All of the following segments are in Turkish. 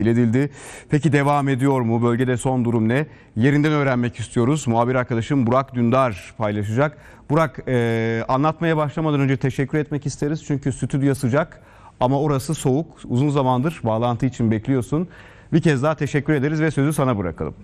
iledildi. Peki devam ediyor mu? Bölgede son durum ne? Yerinden öğrenmek istiyoruz. Muhabir arkadaşım Burak Dündar paylaşacak. Burak e, anlatmaya başlamadan önce teşekkür etmek isteriz. Çünkü stüdyo sıcak ama orası soğuk. Uzun zamandır bağlantı için bekliyorsun. Bir kez daha teşekkür ederiz ve sözü sana bırakalım.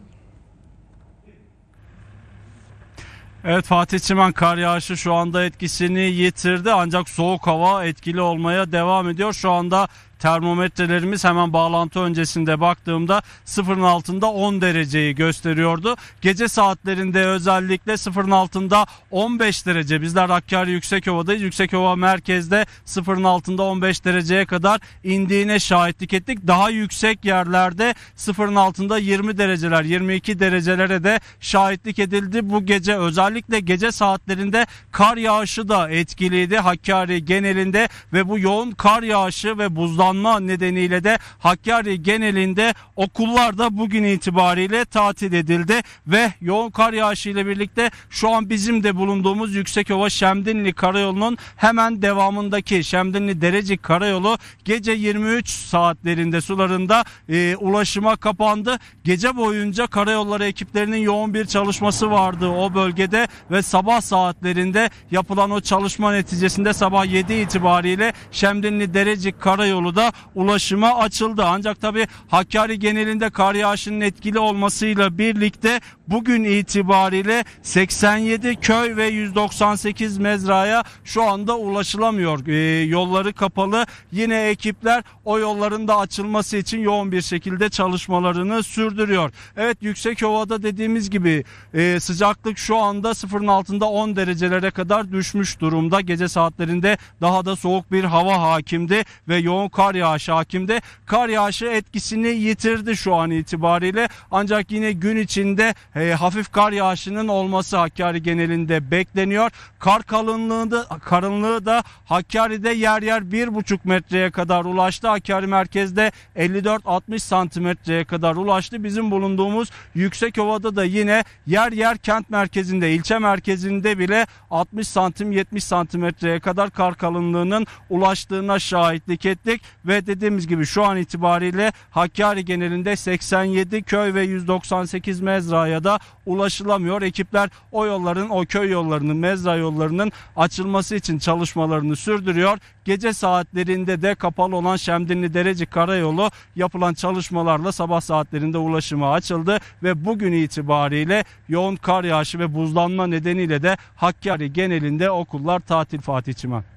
Evet Fatih Çimen kar yağışı şu anda etkisini yitirdi ancak soğuk hava etkili olmaya devam ediyor. Şu anda termometrelerimiz hemen bağlantı öncesinde baktığımda sıfırın altında 10 dereceyi gösteriyordu. Gece saatlerinde özellikle sıfırın altında 15 derece. Bizler Hakkari Yüksekova'dayız. Yüksekova merkezde sıfırın altında 15 dereceye kadar indiğine şahitlik ettik. Daha yüksek yerlerde sıfırın altında 20 dereceler, 22 derecelere de şahitlik edildi. Bu gece özellikle gece saatlerinde kar yağışı da etkiliydi Hakkari genelinde ve bu yoğun kar yağışı ve buzdan tutuklanma nedeniyle de Hakkari genelinde okullar da bugün itibariyle tatil edildi ve yoğun kar yağışı ile birlikte şu an bizim de bulunduğumuz Yüksekova Şemdinli Karayolu'nun hemen devamındaki Şemdinli Derecik Karayolu gece 23 saatlerinde sularında e, ulaşıma kapandı. Gece boyunca karayolları ekiplerinin yoğun bir çalışması vardı o bölgede ve sabah saatlerinde yapılan o çalışma neticesinde sabah 7 itibariyle Şemdinli Derecik Karayolu noktada ulaşıma açıldı. Ancak tabi Hakkari genelinde kar yağışının etkili olmasıyla birlikte bugün itibariyle 87 köy ve 198 mezraya şu anda ulaşılamıyor. E, yolları kapalı. Yine ekipler o yolların da açılması için yoğun bir şekilde çalışmalarını sürdürüyor. Evet yüksek Yüksekova'da dediğimiz gibi e, sıcaklık şu anda sıfırın altında 10 derecelere kadar düşmüş durumda. Gece saatlerinde daha da soğuk bir hava hakimdi ve yoğun kar kar yağışı hakimde. Kar yağışı etkisini yitirdi şu an itibariyle. Ancak yine gün içinde e, hafif kar yağışının olması Hakkari genelinde bekleniyor. Kar kalınlığı da, karınlığı da Hakkari'de yer yer 1,5 metreye kadar ulaştı. Hakkari merkezde 54-60 santimetreye kadar ulaştı. Bizim bulunduğumuz yüksek Yüksekova'da da yine yer yer kent merkezinde, ilçe merkezinde bile 60 santim 70 santimetreye kadar kar kalınlığının ulaştığına şahitlik ettik ve dediğimiz gibi şu an itibariyle Hakkari genelinde 87 köy ve 198 mezraya da ulaşılamıyor. Ekipler o yolların, o köy yollarının, mezra yollarının açılması için çalışmalarını sürdürüyor. Gece saatlerinde de kapalı olan Şemdinli Dereci Karayolu yapılan çalışmalarla sabah saatlerinde ulaşıma açıldı ve bugün itibariyle yoğun kar yağışı ve buzlanma nedeniyle de Hakkari genelinde okullar tatil Fatih Çimen.